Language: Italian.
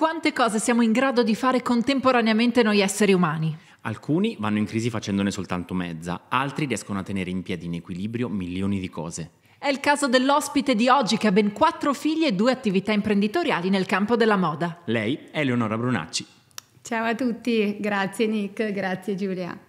Quante cose siamo in grado di fare contemporaneamente noi esseri umani? Alcuni vanno in crisi facendone soltanto mezza, altri riescono a tenere in piedi in equilibrio milioni di cose. È il caso dell'ospite di oggi che ha ben quattro figli e due attività imprenditoriali nel campo della moda. Lei è Eleonora Brunacci. Ciao a tutti, grazie Nick, grazie Giulia.